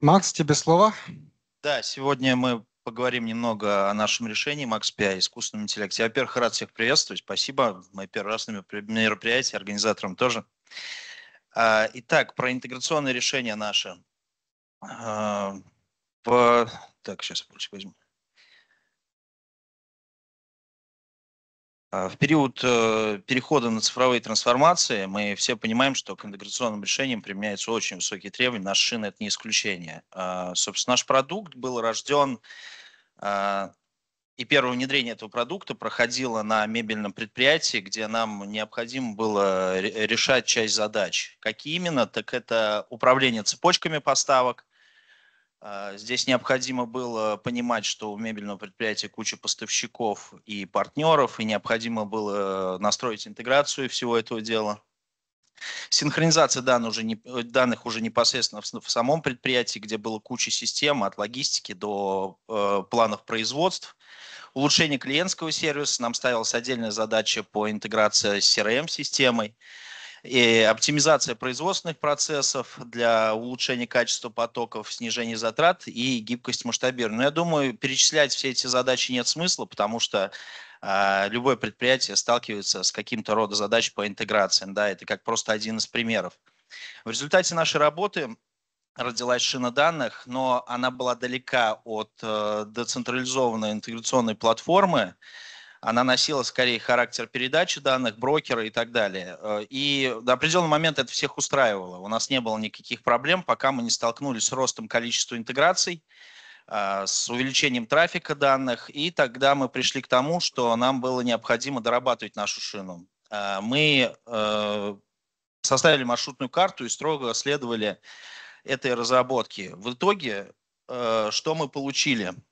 Макс, тебе слово. Да, сегодня мы поговорим немного о нашем решении Макс MaxPI, искусственном интеллекте. Я, во-первых, рад всех приветствовать. Спасибо. Мы первый раз на мероприятии, организаторам тоже. А, итак, про интеграционное решение наше. По... А, так, сейчас я возьму. А, в период э, перехода на цифровые трансформации мы все понимаем, что к интеграционным решениям применяются очень высокие требования. Наши шины – это не исключение. А, собственно, наш продукт был рожден, а, и первое внедрение этого продукта проходило на мебельном предприятии, где нам необходимо было решать часть задач. Какие именно? Так это управление цепочками поставок, а, здесь необходимо было понимать, что у мебельного предприятия куча поставщиков и партнеров, и необходимо было э, настроить интеграцию всего этого дела. Синхронизация данных уже, не, э, данных уже непосредственно в, в самом предприятии, где было куча систем от логистики до э, планов производств. Улучшение клиентского сервиса. Нам ставилась отдельная задача по интеграции с CRM-системой и оптимизация производственных процессов для улучшения качества потоков, снижения затрат и гибкость масштабирования. Но я думаю, перечислять все эти задачи нет смысла, потому что э, любое предприятие сталкивается с каким-то родом задач по интеграции. Да, это как просто один из примеров. В результате нашей работы родилась шина данных, но она была далека от э, децентрализованной интеграционной платформы, она носила скорее характер передачи данных, брокера и так далее. Э, и до определенного момента это всех устраивало. У нас не было никаких проблем, пока мы не столкнулись с ростом количества интеграций, э, с увеличением трафика данных, и тогда мы пришли к тому, что нам было необходимо дорабатывать нашу шину. Э, мы составили маршрутную карту и строго следовали этой разработке. В итоге, что мы получили –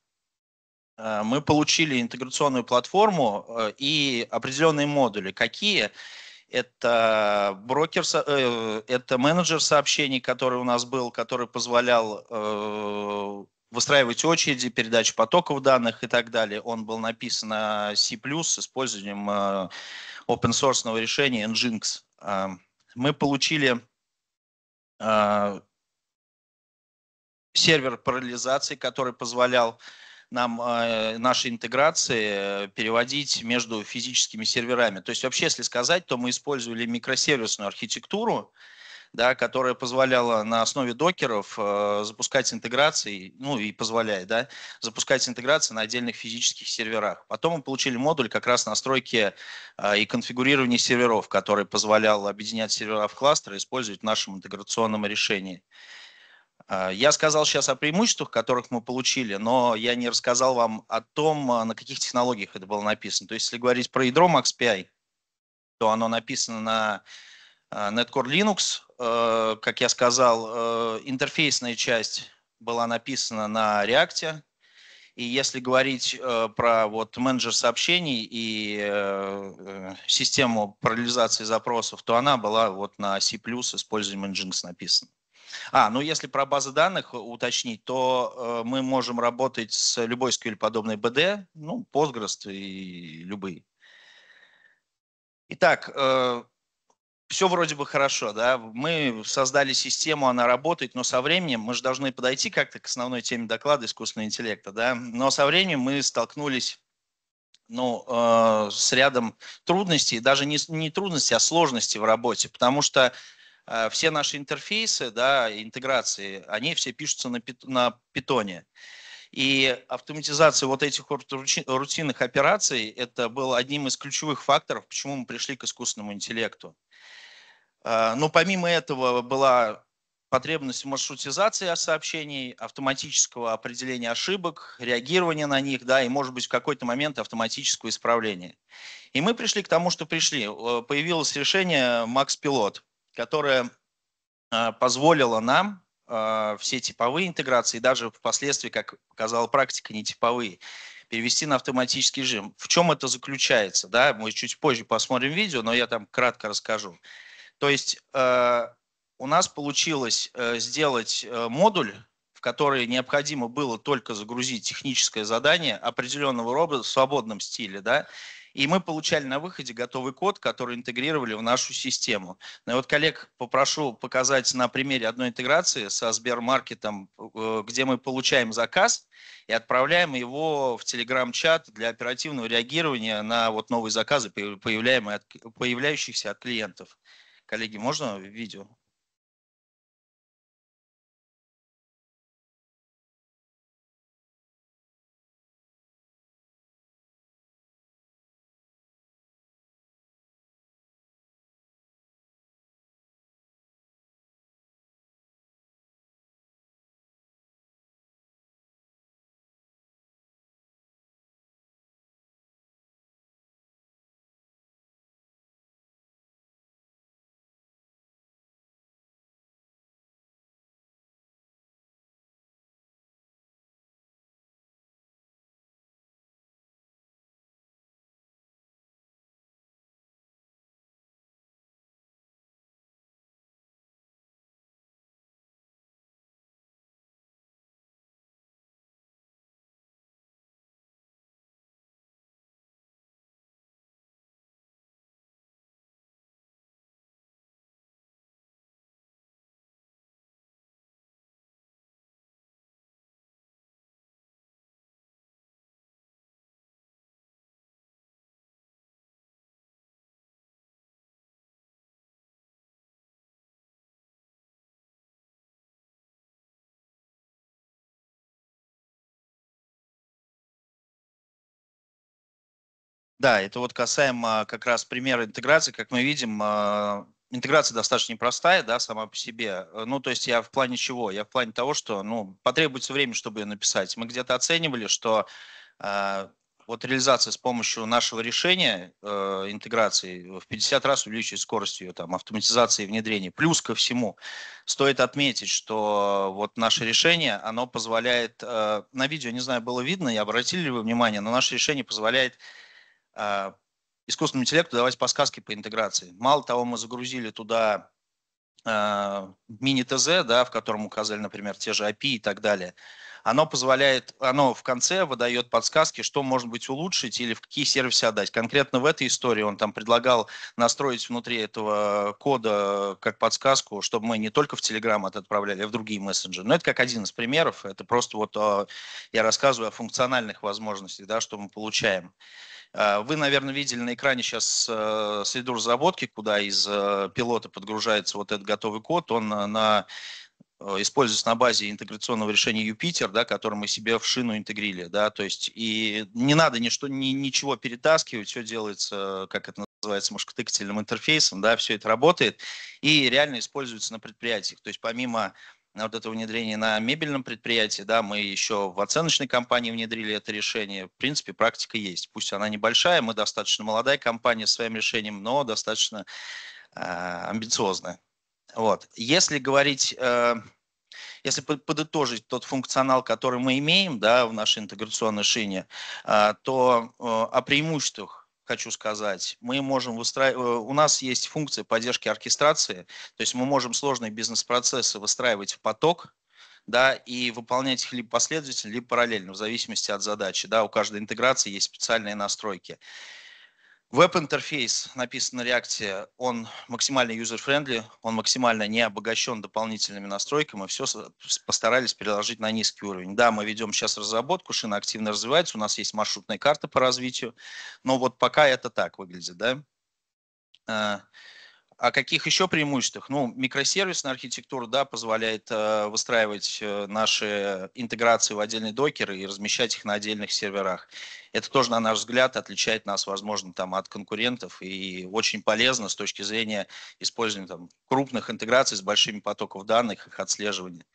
Э, мы получили интеграционную платформу э, и определенные модули. Какие? Это брокер, э, это менеджер сообщений, который у нас был, который позволял выстраивать очереди, передачу потоков данных и так далее. Он был написан на C++ с использованием open source решения Nginx. Мы получили сервер парализации, который позволял нам э, нашей интеграции э, переводить между физическими серверами. То есть вообще, если сказать, то мы использовали микросервисную архитектуру, да, которая позволяла на основе докеров э, запускать интеграции, ну и позволяет, да, запускать интеграции на отдельных физических серверах. Потом мы получили модуль как раз настройки э, и конфигурирования серверов, который позволял объединять сервера в кластеры и использовать в нашем интеграционном решении. Э, я сказал сейчас о преимуществах, которых мы получили, но я не рассказал вам о том, э, на каких технологиях это было написано. То есть, если говорить про ядро MaxPI, то оно написано на э, Netcore Linux. Как я сказал, интерфейсная часть была написана на React. И если говорить про вот менеджер сообщений и систему парализации запросов, то она была вот на C+, с использованием Nginx написана. А, ну если про базы данных э, уточнить, то э, мы можем работать с любой SQL подобной BD, ну, Postgres и любые. Итак, э, все вроде бы хорошо, да, мы создали систему, она работает, но со временем мы же должны подойти как-то к основной теме доклада искусственного интеллекта, да, но со временем мы столкнулись ну, э, с рядом трудностей, даже не, не трудностей, а сложностей в работе, потому что Э, все наши интерфейсы, да, интеграции, они все пишутся на, на питоне. И автоматизация вот этих рутинных операций – это был одним из ключевых факторов, почему мы пришли к искусственному интеллекту. Э, но помимо этого была потребность в маршрутизации сообщений, автоматического определения ошибок, реагирования на них, да, и, может быть, в какой-то момент автоматического исправления. И мы пришли к тому, что пришли. Э, появилось решение Max Pilot которая а, позволила нам а, все типовые интеграции, даже впоследствии, как показала практика, не типовые перевести на автоматический режим. В чем это заключается? Да? Мы чуть позже посмотрим видео, но я там кратко расскажу. То есть э, у нас получилось э, сделать э, модуль, в который необходимо было только загрузить техническое задание определенного рода в свободном стиле, да, и мы получали на выходе готовый код, который интегрировали в нашу систему. Ну вот коллег попрошу показать на примере одной интеграции со Сбермаркетом, э, где мы получаем заказ и отправляем его в Telegram-чат для оперативного реагирования на вот новые заказы, появляющиеся от, от клиентов. Коллеги, можно видео? Да, это вот касаемо а, как раз примера интеграции. Как мы видим, а, интеграция достаточно непростая, да, сама по себе. Э, ну, то есть я в плане чего? Я в плане того, что, ну, потребуется время, чтобы ее написать. Мы где-то оценивали, что а, вот реализация с помощью нашего решения э, интеграции в 50 раз увеличивает скорость ее там автоматизации и внедрения. Плюс ко всему стоит отметить, что вот наше решение, оно позволяет, э, на видео, не знаю, было видно, и обратили ли вы внимание, но наше решение позволяет Э, искусственному интеллекту давать подсказки по интеграции. Мало того, мы загрузили туда э, мини-ТЗ, да, в котором указали, например, те же API и так далее – оно позволяет, оно в конце выдает подсказки, что может быть улучшить или в какие сервисы отдать. Конкретно в этой истории он там предлагал настроить внутри этого кода как подсказку, чтобы мы не только в Telegram это отправляли, а в другие мессенджеры. Но это как один из примеров. Это просто вот а, я рассказываю о функциональных возможностях, да, что мы получаем. А, вы, наверное, видели на экране сейчас э, среду разработки, куда из э, пилота подгружается вот этот готовый код. Он э, на Э, используется на базе интеграционного решения Юпитер, да, который мы себе в шину интегрили, да, то есть и не надо ничто, ни, ничего перетаскивать, все делается, как это называется, мушкотыкательным интерфейсом, да, все это работает и реально используется на предприятиях, то есть помимо э, вот этого внедрения на мебельном предприятии, да, мы еще в оценочной компании внедрили это решение. В принципе, практика есть. Пусть она небольшая, мы достаточно молодая компания с своим решением, но достаточно э, амбициозная. Вот. Если говорить, э, если подытожить тот функционал, который мы имеем да, в нашей интеграционной шине, э, то э, о преимуществах хочу сказать. Мы можем выстраивать, у нас есть функция поддержки оркестрации, то есть мы можем сложные бизнес-процессы выстраивать в поток, да, и выполнять их либо последовательно, либо параллельно, в зависимости от задачи. Да, у каждой интеграции есть специальные настройки. Веб-интерфейс написан на React, он максимально user-friendly, он максимально не обогащен дополнительными настройками, все постарались переложить на низкий уровень. Да, мы ведем сейчас разработку, шина активно развивается, у нас есть маршрутная карта по развитию, но вот пока это так выглядит, да. А, о каких еще преимуществах? Ну, микросервисная архитектура да, позволяет э, выстраивать э, наши интеграции в отдельные докеры и размещать их на отдельных серверах. Это тоже, на наш взгляд, отличает нас, возможно, там, от конкурентов и очень полезно с точки зрения использования там, крупных интеграций с большими потоков данных, их отслеживания.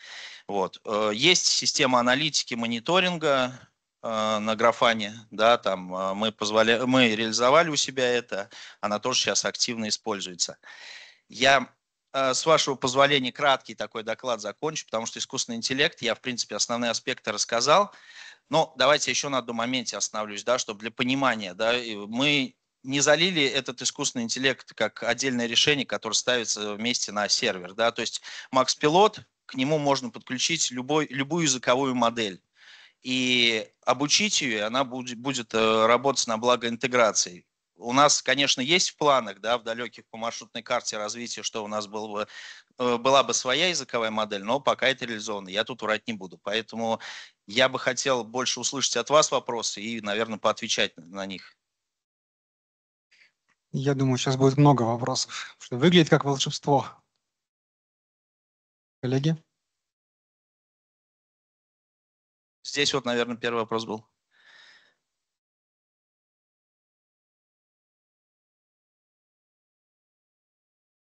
Вот. Э, есть система аналитики, мониторинга, Э, на графане, да, там э, мы позволяли, мы реализовали у себя это, она тоже сейчас активно используется. Я э, с вашего позволения, краткий такой доклад закончу, потому что искусственный интеллект, я, в принципе, основные аспекты рассказал. Но давайте еще на одном моменте остановлюсь, да, чтобы для понимания. Да, мы не залили этот искусственный интеллект как отдельное решение, которое ставится вместе на сервер. Да, то есть Max Pilot, к нему можно подключить любой, любую языковую модель и обучить ее, и она будет, будет э, работать на благо интеграции. У нас, конечно, есть в планах, да, в далеких по маршрутной карте развития, что у нас было бы э, была бы своя языковая модель, но пока это реализовано. Я тут врать не буду. Поэтому я бы хотел больше услышать от вас вопросы и, наверное, поотвечать на них. Я думаю, сейчас будет много вопросов. Что выглядит как волшебство. Коллеги? Здесь вот, наверное, первый вопрос был.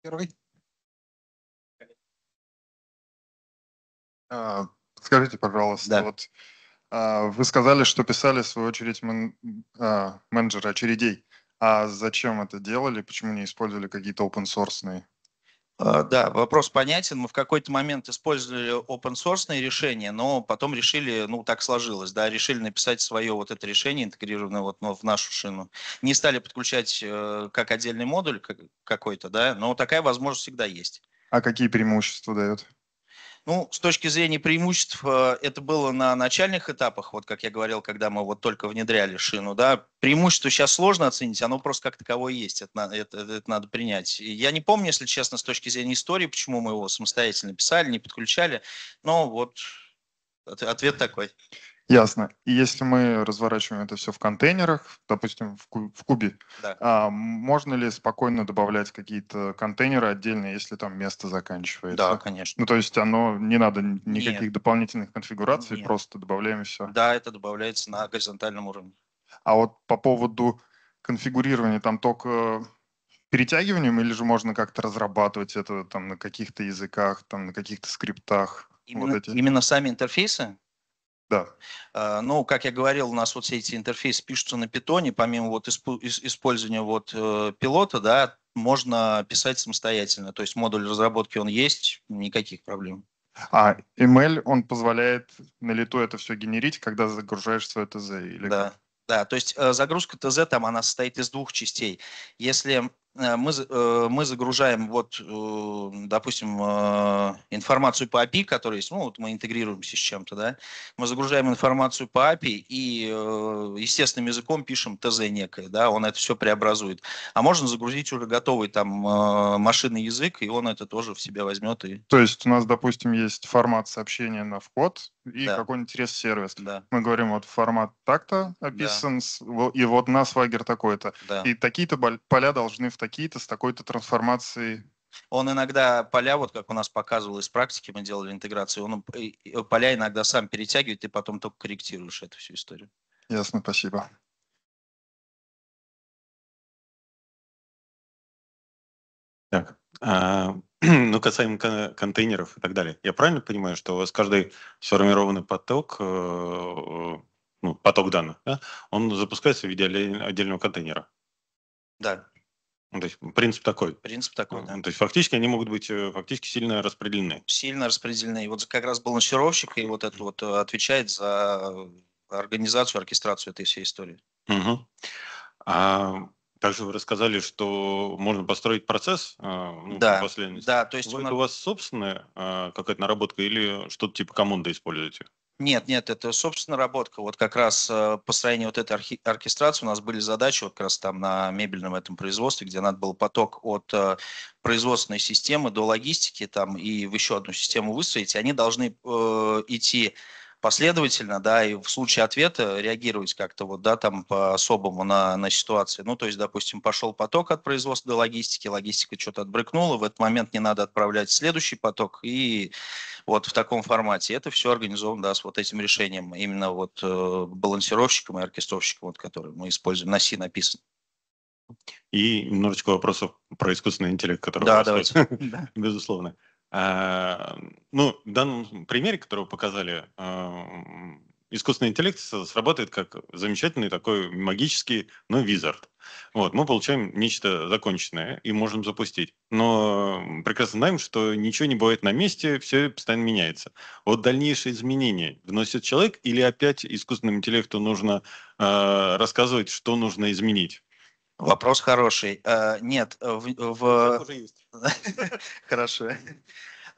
Первый. А, скажите, пожалуйста, да. вот а, вы сказали, что писали в свою очередь мен, а, менеджеры очередей. А зачем это делали? Почему не использовали какие-то open source? А, да, вопрос понятен. Мы в какой-то момент использовали open source решения, но потом решили, ну так сложилось, да, решили написать свое вот это решение, интегрированное вот ну, в нашу шину. Не стали подключать э, как отдельный модуль какой-то, да, но такая возможность всегда есть. А какие преимущества дает? Ну, с точки зрения преимуществ, э, это было на начальных этапах, вот как я говорил, когда мы вот только внедряли шину, да, преимущество сейчас сложно оценить, оно просто как таковое есть, это, это, это надо принять. Я не помню, если честно, с точки зрения истории, почему мы его самостоятельно писали, не подключали, но вот ответ такой. Ясно. И если мы разворачиваем это все в контейнерах, допустим, в, ку- в кубе, да. а, можно ли спокойно добавлять какие-то контейнеры отдельно, если там место заканчивается? Да, конечно. Ну, то есть оно не надо никаких Нет. дополнительных конфигураций, Нет. просто добавляем все. Да, это добавляется на горизонтальном уровне. А вот по поводу конфигурирования, там только перетягиванием или же можно как-то разрабатывать это там на каких-то языках, там на каких-то скриптах? Именно, вот эти? именно сами интерфейсы? Да. Э, ну, как я говорил, у нас вот все эти интерфейсы пишутся на питоне, помимо вот использования вот э, пилота, да, можно писать самостоятельно. То есть модуль разработки он есть, никаких проблем. А ML, он позволяет на лету это все генерить, когда загружаешь свое ТЗ? Или... Да, да, то есть э, загрузка ТЗ там она состоит из двух частей. Если Э, мы, э, мы загружаем, вот, э, допустим, информацию по API, которая есть, ну, вот мы интегрируемся с чем-то, да, мы загружаем информацию по API и естественным языком пишем ТЗ некое, да, он это все преобразует. А можно загрузить уже готовый там машинный язык, и он это тоже в себя возьмет. И... То есть у нас, допустим, есть формат сообщения на вход и да. какой-нибудь REST-сервис. Да. Мы говорим, вот формат так-то описан, да. и вот на Swagger такой-то. Да. И такие-то поля должны в такие-то, с такой-то трансформацией он иногда поля, вот как у нас показывал из практики, мы делали интеграцию, он поля иногда сам перетягивает, и потом только корректируешь эту всю историю. Ясно, спасибо. Так, а, ну касаемо контейнеров и так далее. Я правильно понимаю, что у вас каждый сформированный поток, э, ну, поток данных, да, он запускается в виде отдельного контейнера? Да, ну, то есть принцип такой. Принцип такой, ну, да. То есть фактически они могут быть э, фактически сильно распределены. Сильно распределены. И вот как раз балансировщик и вот это вот э, отвечает за э, организацию, оркестрацию этой всей истории. Угу. А также вы рассказали, что можно построить процесс а, ну, да, последовательности. Да, то есть... Вы, у нас... у вас собственная а, какая-то наработка или что-то типа команды используете? Нет, нет, это, собственно, работка. Вот как раз э, построение вот этой архи- оркестрации у нас были задачи вот как раз там на мебельном этом производстве, где надо был поток от э, производственной системы до логистики там и в еще одну систему выстроить. они должны э, идти последовательно, да, и в случае ответа реагировать как-то вот, да, там по-особому на, на ситуации. Ну, то есть, допустим, пошел поток от производства до логистики, логистика что-то отбрыкнула, в этот момент не надо отправлять следующий поток, и вот в таком формате. Это все организовано, да, с вот этим решением, именно вот э, балансировщиком и оркестровщиком, вот, который мы используем, на C написано. И немножечко вопросов про искусственный интеллект, который да, давайте. Да. безусловно. А, ну, в данном примере, который вы показали, а, искусственный интеллект сработает как замечательный такой магический, ну, визард. Вот, мы получаем нечто законченное и можем запустить. Но прекрасно знаем, что ничего не бывает на месте, все постоянно меняется. Вот дальнейшие изменения вносит человек или опять искусственному интеллекту нужно э, рассказывать, что нужно изменить? Вопрос хороший. Э, нет, э, в... Хорошо.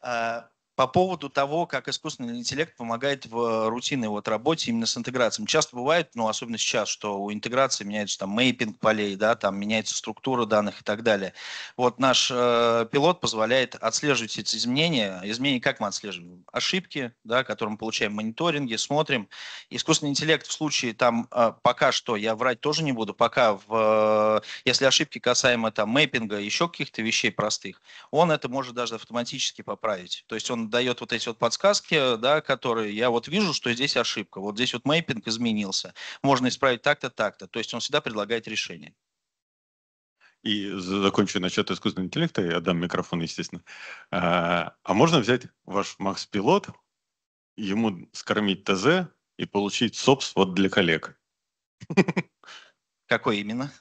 Э, по поводу того, как искусственный интеллект помогает в э, рутинной вот работе именно с интеграцией. Часто бывает, ну, особенно сейчас, что у интеграции меняется там мейпинг полей, да, там меняется структура данных и так далее. Вот наш э, пилот позволяет отслеживать эти изменения. Изменения как мы отслеживаем? Ошибки, да, которые мы получаем в мониторинге, смотрим. Искусственный интеллект в случае там э, пока что, я врать тоже не буду, пока в, э, если ошибки касаемо там мейпинга, еще каких-то вещей простых, он это может даже автоматически поправить. То есть он дает вот эти вот подсказки, э, да, которые я вот вижу, что здесь ошибка, вот здесь вот мейпинг изменился, можно исправить так-то, так-то. То есть он всегда предлагает решение. И закончу насчет искусственного интеллекта, я дам микрофон, естественно. А, а можно взять ваш Макс-пилот, ему скормить ТЗ и получить СОПС вот для коллег? Какой именно?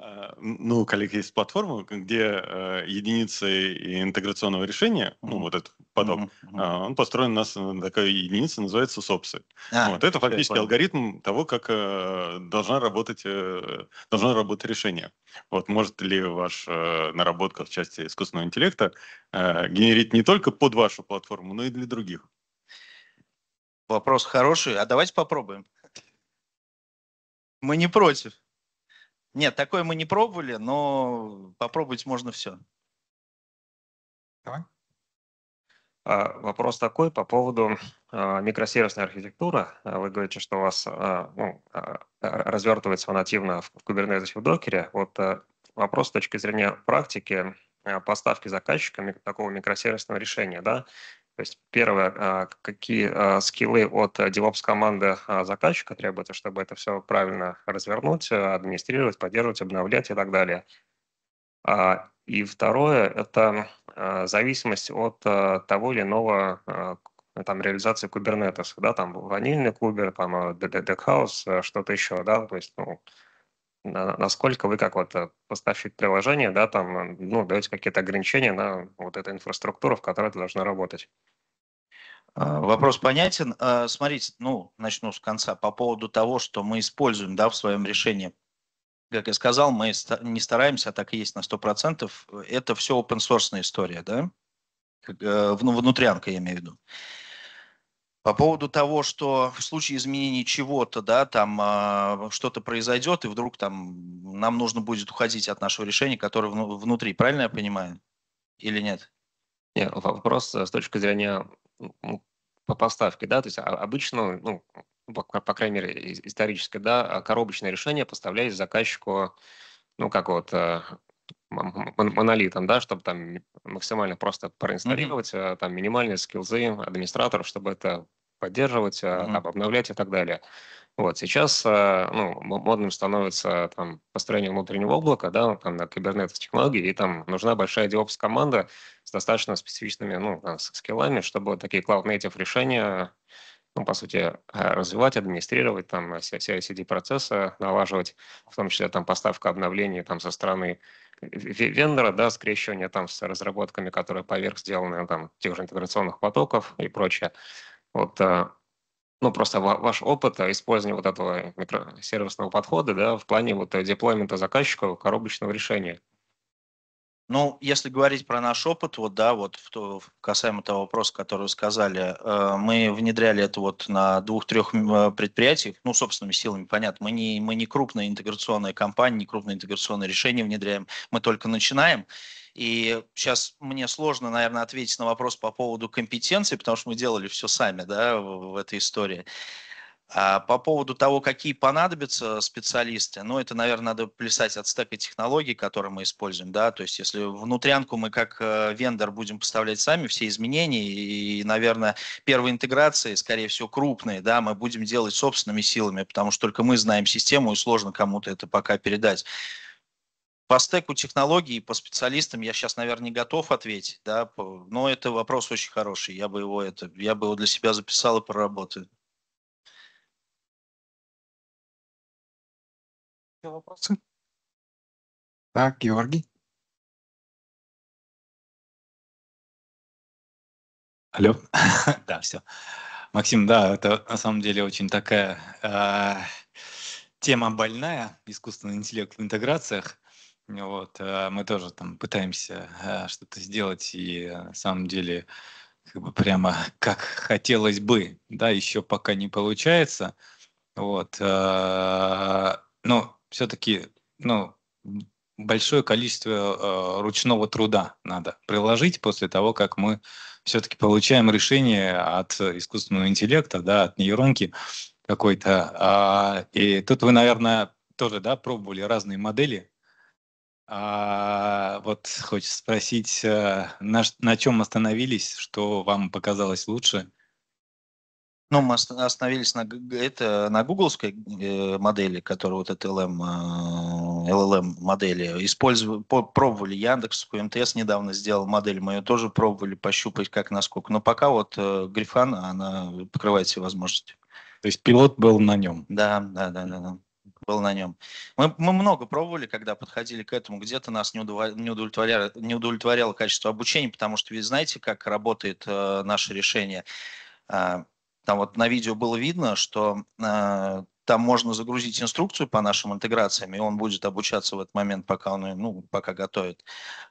А, ну, коллег, есть платформа, где э, единицы интеграционного решения, ну, вот этот поток, mm-hmm. Э, он построен у нас на такой единице, называется SOPS. Ah, вот это фактически алгоритм того, как э, должна работать, э, должно работать решение. Вот может ли ваша э, наработка в части искусственного интеллекта э, генерить не только под вашу платформу, но и для других? Вопрос хороший, а давайте попробуем. Мы не против. Нет, такое мы не пробовали, но попробовать можно все. Давай. А, вопрос такой по поводу а, микросервисной архитектуры. А, вы говорите, что у вас ну, развертывается нативно в Kubernetes и в докере. Вот вопрос с точки зрения практики поставки заказчиками такого микросервисного решения. Да? То есть первое, а, какие а, скиллы от DevOps команды а, заказчика требуются, чтобы это все правильно развернуть, администрировать, поддерживать, обновлять и так далее. И второе – это зависимость от того или иного там, реализации Kubernetes, да, там ванильный кубер, там Deckhouse, что-то еще, да, то есть, ну, насколько вы как вот э, поставщик приложения, да, там, ну, даете какие-то ограничения на вот эту инфраструктуру, в которой это должно работать? А, вопрос понятен. А, смотрите, ну, начну с конца. По поводу того, что мы используем, да, в своем решении. Как я сказал, мы не стараемся, а так и есть на 100%. Это все open-source история, да? Э, внутрянка, я имею в виду. По поводу того, что в случае изменения чего-то, да, там э, что-то произойдет, и вдруг там нам нужно будет уходить от нашего решения, которое внутри, правильно я понимаю? Или нет? Нет, вопрос э, с точки зрения по поставке, да, то есть а, обычно, ну, по, по крайней мере, исторически, да, коробочное решение поставляется заказчику, ну, как вот э, монолитом, да, чтобы там максимально просто проинсталлировать, mm-hmm. Э, там минимальные скилзы администраторов, чтобы это поддерживать, mm-hmm. обновлять и так далее. Вот сейчас а, ну, модным становится там, построение внутреннего облака, да, там на Kubernetes технологии, и там нужна большая DevOps команда с достаточно специфичными ну, там, скиллами, чтобы такие cloud native решения, ну, по сути, а, развивать, администрировать, там, CI-CD процессы налаживать, в том числе там поставка обновлений там со стороны вендора, да, скрещивание там с разработками, которые поверх сделаны там тех же интеграционных потоков и прочее. Вот, э, ну, просто ваш опыт э, использования вот этого микросервисного подхода, да, в плане вот э, деплоймента заказчика коробочного решения. Ну, если говорить про наш опыт, вот, да, вот в то, касаемо того вопроса, который вы сказали, э, мы внедряли это вот на двух-трех предприятиях, ну, собственными силами, понятно, мы не, мы не крупная интеграционная компания, не крупное интеграционное решение внедряем, мы только начинаем, и сейчас мне сложно, наверное, ответить на вопрос по поводу компетенции, потому что мы делали все сами да, в, этой истории. А по поводу того, какие понадобятся специалисты, ну, это, наверное, надо плясать от стека технологий, которые мы используем, да, то есть если внутрянку мы как э, вендор будем поставлять сами, все изменения и, наверное, первые интеграции, скорее всего, крупные, да, мы будем делать собственными силами, потому что только мы знаем систему и сложно кому-то это пока передать. По стеку технологий, по специалистам я сейчас, наверное, не готов ответить, да, но это вопрос очень хороший. Я бы его это, я бы его для себя записал и проработаю. Вопросы? Так, Георгий. Алло. да, все. Максим, да, это на самом деле очень такая э, тема больная, искусственный интеллект в интеграциях. Вот, э, мы тоже там пытаемся э, что-то сделать, и э, на самом деле как бы прямо как хотелось бы, да, еще пока не получается. Вот, но все-таки, ну, большое количество ручного труда надо приложить после того, как мы все-таки получаем решение от искусственного интеллекта, да, от нейронки какой-то. А, и тут вы, наверное, тоже да, пробовали разные модели а, вот хочется спросить, э, на, на чем остановились, что вам показалось лучше? Ну, мы остановились на, это, на гугловской э, модели, которая вот эта LM, э, LLM модели. Использовали, пробовали Яндекс, МТС недавно сделал модель, мы ее тоже пробовали пощупать как насколько. Но пока вот Грифан, она покрывает все возможности. То есть пилот был на нем? Да, да, да, да. да был на нем. Мы, мы много пробовали, когда подходили к этому, где-то нас не удовлетворяло, не удовлетворяло качество обучения, потому что вы знаете, как работает э, наше решение. Э, там вот на видео было видно, что э, там можно загрузить инструкцию по нашим интеграциям, и он будет обучаться в этот момент, пока он, ну, пока готовит.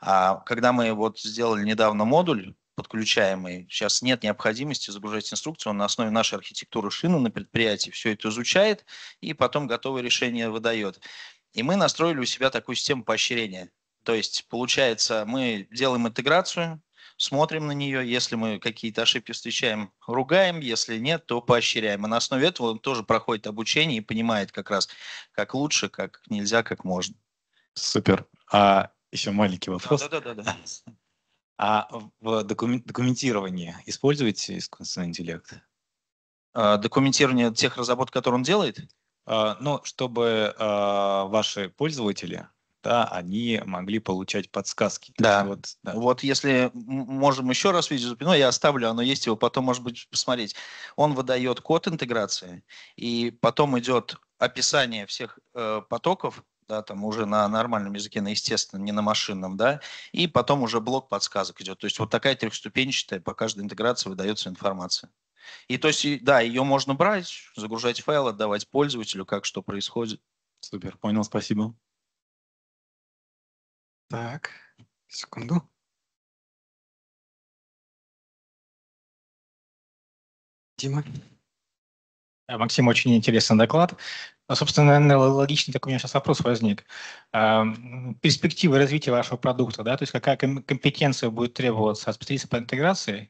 А когда мы вот сделали недавно модуль, подключаемый. Сейчас нет необходимости загружать инструкцию, он на основе нашей архитектуры шины на предприятии все это изучает и потом готовое решение выдает. И мы настроили у себя такую систему поощрения. То есть, получается, мы делаем интеграцию, смотрим на нее, если мы какие-то ошибки встречаем, ругаем, если нет, то поощряем. И а на основе этого он тоже проходит обучение и понимает как раз, как лучше, как нельзя, как можно. Супер. А еще маленький вопрос. Да, да, да, да. А в документировании используете искусственный интеллект? А, документирование тех разработок, которые он делает? А, ну, чтобы а, ваши пользователи да, они могли получать подсказки. Да. Вот, да. вот если можем еще раз видео записать, ну, я оставлю, оно есть его, потом, может быть, посмотреть. Он выдает код интеграции, и потом идет описание всех э, потоков, да, там уже на нормальном языке, на естественном, не на машинном, да, и потом уже блок подсказок идет. То есть вот такая трехступенчатая по каждой интеграции выдается информация. И то есть, да, ее можно брать, загружать файл, отдавать пользователю, как что происходит. Супер, понял, спасибо. Так, секунду. Дима. Максим, очень интересный доклад. Ну, собственно, наверное, логичный такой у меня сейчас вопрос возник. А, перспективы развития вашего продукта, да, то есть какая компетенция будет требоваться от специалиста по интеграции,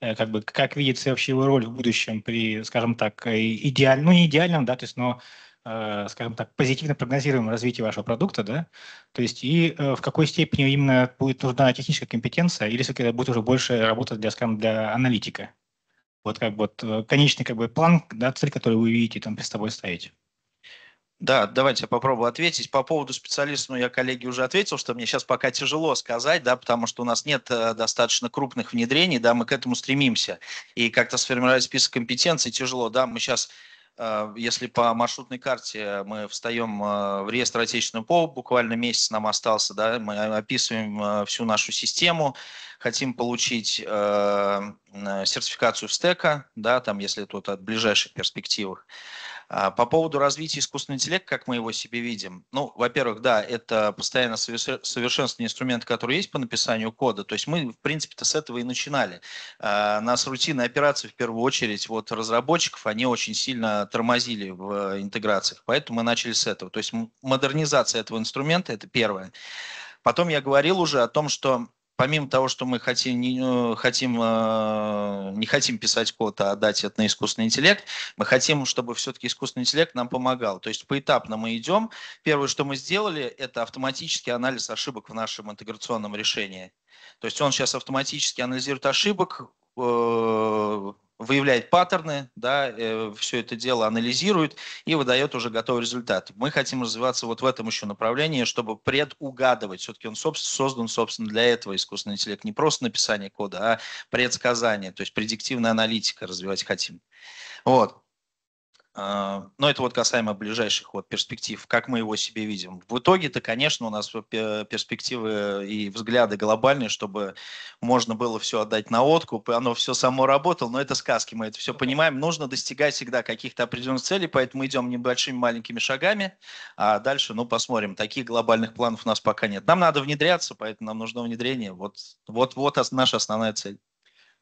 э, как бы как видится вообще его роль в будущем при, скажем так, э, идеальном, ну не идеальном, да, то есть, но э, скажем так, позитивно прогнозируемом развитии вашего продукта, да, то есть и в какой степени именно будет нужна техническая компетенция, или все-таки это будет уже больше работа для, скажем, для аналитика? Вот как бы вот конечный как бы план, да, цель, которую вы видите там перед собой стоять. Да, давайте я попробую ответить. По поводу специалистов, ну, я коллеге уже ответил, что мне сейчас пока тяжело сказать, да, потому что у нас нет э, достаточно крупных внедрений, да, мы к этому стремимся. И как-то сформировать список компетенций тяжело, да, мы сейчас э, если по маршрутной карте мы встаем э, в реестр отечественного пола, буквально месяц нам остался, да, мы описываем всю нашу систему, хотим получить сертификацию стека, да, там, если тут от ближайших перспективах. А, по поводу развития искусственного интеллекта, как мы его себе видим, ну, во-первых, да, это постоянно совершенствование инструмента, который есть по написанию кода. То есть мы, в принципе-то, с этого и начинали. А, нас рутинные операции, в первую очередь, вот разработчиков, они очень сильно тормозили в интеграциях. Поэтому мы начали с этого. То есть модернизация этого инструмента – это первое. Потом я говорил уже о том, что помимо того, что мы хотим, не, э, хотим, э, не хотим писать код, а отдать это на искусственный интеллект, мы хотим, чтобы все-таки искусственный интеллект нам помогал. То есть поэтапно мы идем. Первое, что мы сделали, это автоматический анализ ошибок в нашем интеграционном решении. То есть он сейчас автоматически анализирует ошибок, э, выявляет паттерны, да, э, все это дело анализирует и выдает уже готовый результат. Мы хотим развиваться вот в этом еще направлении, чтобы предугадывать. Все-таки он собственно, создан, собственно, для этого искусственный интеллект. Не просто написание кода, а предсказание, то есть предиктивная аналитика развивать хотим. Вот. А, но это вот касаемо ближайших вот перспектив, как мы его себе видим. В итоге-то, конечно, у нас перспективы и взгляды глобальные, чтобы можно было все отдать на откуп, и оно все само работало, но это сказки, мы это все понимаем. Нужно достигать всегда каких-то определенных целей, поэтому идем небольшими маленькими шагами, а дальше, ну, посмотрим. Таких глобальных планов у нас пока нет. Нам надо внедряться, поэтому нам нужно внедрение. Вот, вот, вот наша основная цель.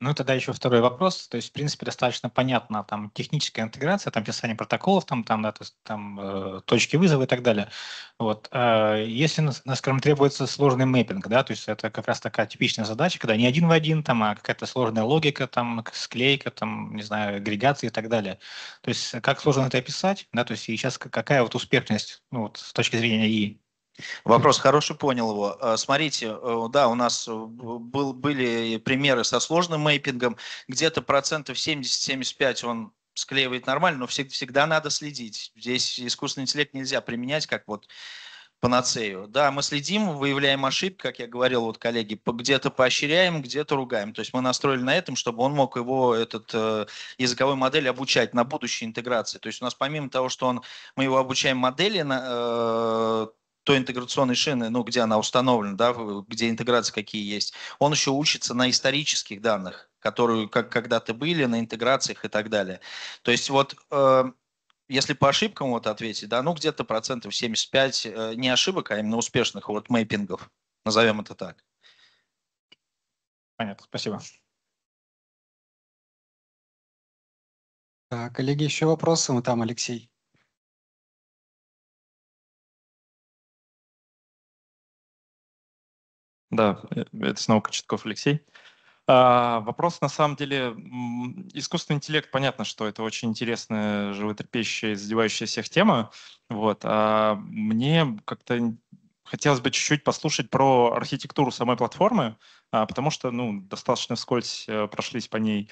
Ну, тогда еще второй вопрос. То есть, в принципе, достаточно понятно там техническая интеграция, там писание протоколов, там, там, да, то есть, там э, точки вызова и так далее. Вот. Э, если, на, скажем, требуется сложный мэппинг, да, то есть это как раз такая типичная задача, когда не один в один, там, а какая-то сложная логика, там, склейка, там, не знаю, агрегация и так далее. То есть, как сложно это описать, да, то есть, и сейчас какая вот успешность, ну, вот, с точки зрения ИИ? Вопрос хороший, понял его. А, смотрите, э, да, у нас э, был, были примеры со сложным мейпингом, где-то процентов 70-75 он склеивает нормально, но всегда надо следить. Здесь искусственный интеллект нельзя применять как вот панацею. Да, мы следим, выявляем ошибки, как я говорил, вот коллеги, где-то поощряем, где-то ругаем. То есть мы настроили на этом, чтобы он мог его, этот э, языковой модель обучать на будущей интеграции. То есть у нас помимо того, что он, мы его обучаем модели, на, э, той интеграционной шины, ну, где она установлена, да, где интеграции какие есть, он еще учится на исторических данных, которые как когда-то были, на интеграциях и так далее. То есть вот э, если по ошибкам вот ответить, да, ну где-то процентов 75 э, не ошибок, а именно успешных вот мейпингов, назовем это так. Понятно, спасибо. Так, коллеги, еще вопросы? Мы там, Алексей. Да, э, это снова Кочетков Алексей. А, вопрос, на самом деле, искусственный интеллект, понятно, что это очень интересная, животрепещущая, задевающая всех тема. Вот. А мне как-то хотелось бы чуть-чуть послушать про архитектуру самой платформы, а, потому что ну, достаточно вскользь э, прошлись по ней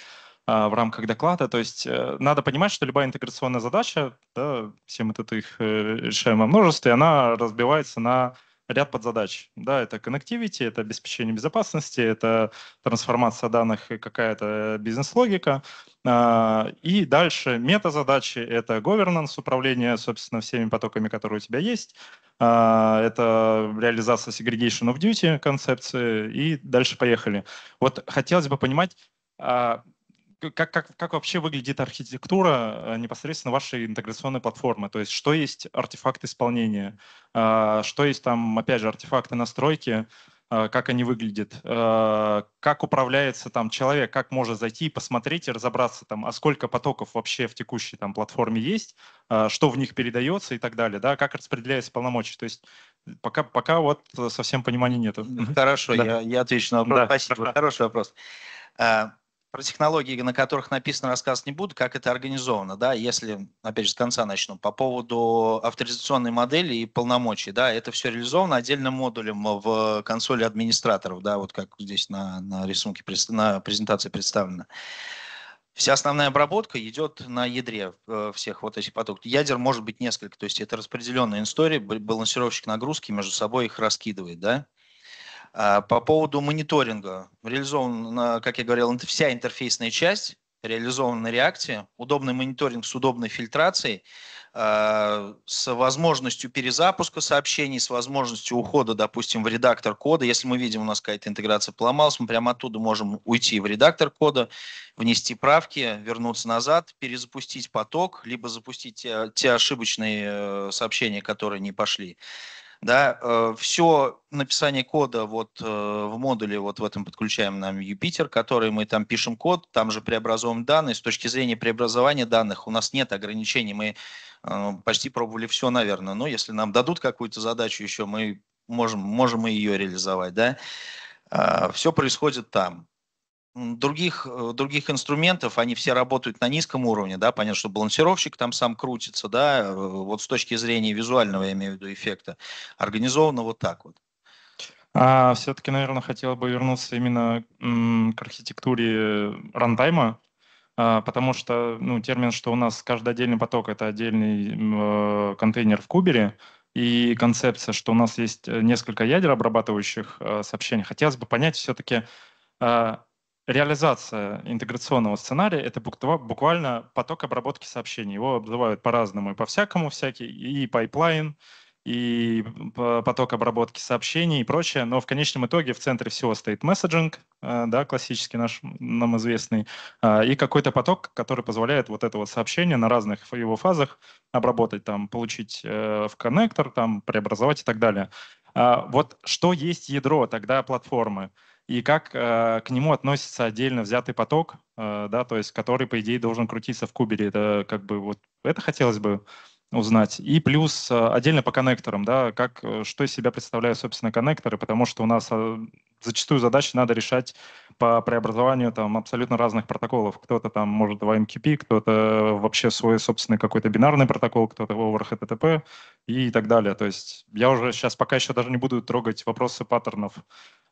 а, в рамках доклада. То есть э, надо понимать, что любая интеграционная задача, да, все мы тут их решаем во множестве, она разбивается на ряд подзадач. Да, это connectivity, это обеспечение безопасности, это трансформация данных и какая-то бизнес-логика. А, и дальше мета-задачи — это governance, управление, собственно, всеми потоками, которые у тебя есть. А, это реализация segregation of duty концепции. И дальше поехали. Вот хотелось бы понимать, а, как, как, как вообще выглядит архитектура э, непосредственно вашей интеграционной платформы? То есть что есть артефакт исполнения, э, что есть там, опять же, артефакты настройки, э, как они выглядят, как управляется там человек, как может зайти и посмотреть и разобраться там, а сколько потоков вообще в текущей там платформе есть, что в них передается и так далее, да, как распределяются полномочия. То есть пока, пока вот совсем понимания нету. Хорошо, да. я, я отвечу на вопрос. Да. Спасибо, да. хороший вопрос про технологии, на которых написано рассказ не буду, как это организовано, да, если, опять же, с конца начну, по поводу авторизационной модели и полномочий, да, это все реализовано отдельным модулем в консоли администраторов, да, вот как здесь на, на рисунке, на презентации представлено. Вся основная обработка идет на ядре э, всех вот этих потоков. Ядер может быть несколько, то есть это распределенная история, балансировщик нагрузки между собой их раскидывает, да, а, по поводу мониторинга. Реализована, как я говорил, вся интерфейсная часть, реализована на React. Удобный мониторинг с удобной фильтрацией, а, с возможностью перезапуска сообщений, с возможностью ухода, допустим, в редактор кода. Если мы видим, у нас какая-то интеграция поломалась, мы прямо оттуда можем уйти в редактор кода, внести правки, вернуться назад, перезапустить поток, либо запустить те, те ошибочные э, сообщения, которые не пошли. Да, э, все написание кода вот э, в модуле, вот в этом подключаем нам Юпитер, который мы там пишем код, там же преобразуем данные. С точки зрения преобразования данных у нас нет ограничений, мы э, почти пробовали все, наверное. Но если нам дадут какую-то задачу еще, мы можем, можем и ее реализовать, да. А, все происходит там других, э, других инструментов, они все работают на низком уровне, да, понятно, что балансировщик там сам крутится, да, э, вот с точки зрения визуального, я имею в виду, эффекта, организовано вот так вот. А, все-таки, наверное, хотел бы вернуться именно к архитектуре рантайма, а, потому что ну, термин, что у нас каждый отдельный поток — это отдельный э, контейнер в кубере, и концепция, что у нас есть э, несколько ядер обрабатывающих э, сообщений. Хотелось бы понять все-таки, э, а, реализация интеграционного сценария — это буквально поток обработки сообщений. Его обзывают по-разному и по-всякому всякий, и пайплайн, и поток обработки сообщений и прочее, но в конечном итоге в центре всего стоит месседжинг, э, да, классический наш, нам известный, э, и какой-то поток, который позволяет вот это вот сообщение на разных его фазах обработать, там, получить э, в коннектор, там, преобразовать и так далее. А вот что есть ядро тогда платформы? и как э, к нему относится отдельно взятый поток, э, да, то есть который, по идее, должен крутиться в кубере. Это как бы вот это хотелось бы узнать. И плюс э, отдельно по коннекторам, да, как, э, что из себя представляют, собственно, коннекторы, потому что у нас э, зачастую задачи надо решать по преобразованию там абсолютно разных протоколов. Кто-то там может в MQP, кто-то вообще свой собственный какой-то бинарный протокол, кто-то over HTTP и так далее. То есть я уже сейчас пока еще даже не буду трогать вопросы паттернов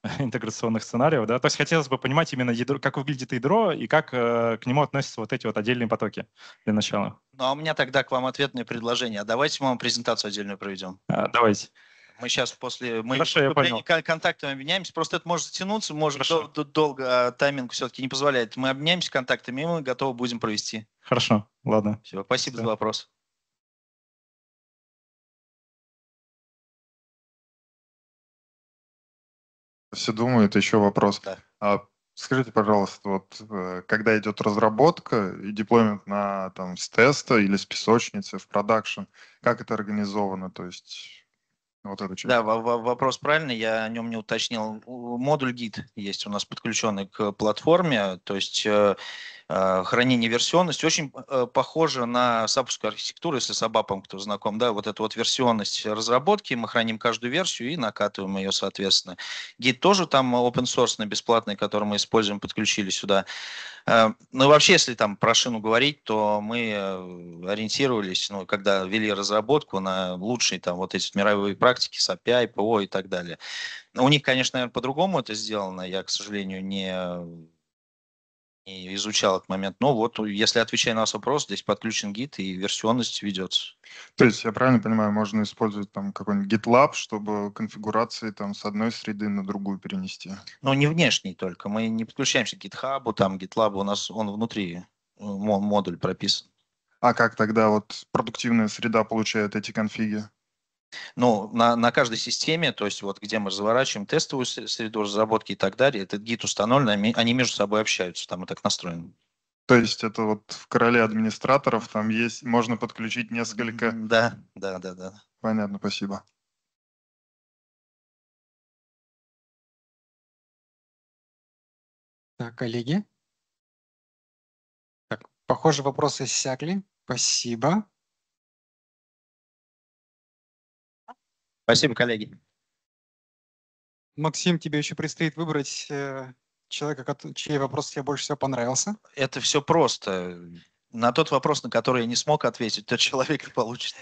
интеграционных сценариев, да, то есть хотелось бы понимать именно ядро, как выглядит ядро и как э, к нему относятся вот эти вот отдельные потоки для начала. Ну, а у меня тогда к вам ответное предложение. А давайте мы вам презентацию отдельную проведем. А, давайте. Мы сейчас после мы Хорошо, я понял. контактами обменяемся. Просто это может затянуться, может дол- дол- долго, а тайминг все-таки не позволяет. Мы обменяемся контактами, и мы готовы будем провести. Хорошо, ладно. Все, спасибо Все. за вопрос. все думают, еще вопрос. Да. А, скажите, пожалуйста, вот э, когда идет разработка и деплоймент на там с теста или с песочницы в продакшн, как это организовано? То есть вот это да, вопрос правильный, я о нем не уточнил. Модуль гид есть у нас подключенный к платформе, то есть э, а, хранение версионности очень э, похоже на сапуску архитектуру, если с абапом кто знаком, да, вот эту вот версионность разработки, мы храним каждую версию и накатываем ее, соответственно. Гид тоже там open source, бесплатный, который мы используем, подключили сюда. Э, ну и вообще, если там про шину говорить, то мы э, ориентировались, ну, когда вели разработку на лучшие там вот эти мировые практики с API, ПО и так далее. У них, конечно, наверное по-другому это сделано, я, к сожалению, не и изучал этот момент. Но ну, вот, э, если отвечая на ваш вопрос, здесь подключен гид и версионность ведется. То есть, я правильно понимаю, можно использовать там какой-нибудь GitLab, чтобы конфигурации там с одной среды на другую перенести? Ну, не внешний только. Мы не подключаемся к GitHub, там GitLab у нас, он внутри, э, модуль прописан. А как тогда вот продуктивная среда получает эти конфиги? Ну, на, на каждой системе, то есть вот где мы заворачиваем тестовую среду разработки и так далее, этот гид установлен, они, между собой общаются, там и так настроено. То есть это вот в короле администраторов там есть, можно подключить несколько... Да, да, да, да. Понятно, спасибо. Так, коллеги. Так, похоже, вопросы иссякли. Спасибо. Спасибо, коллеги. Максим, тебе еще предстоит выбрать э, человека, чей вопрос тебе больше всего понравился. Это все просто. На тот вопрос, на который я не смог ответить, тот человек и получит.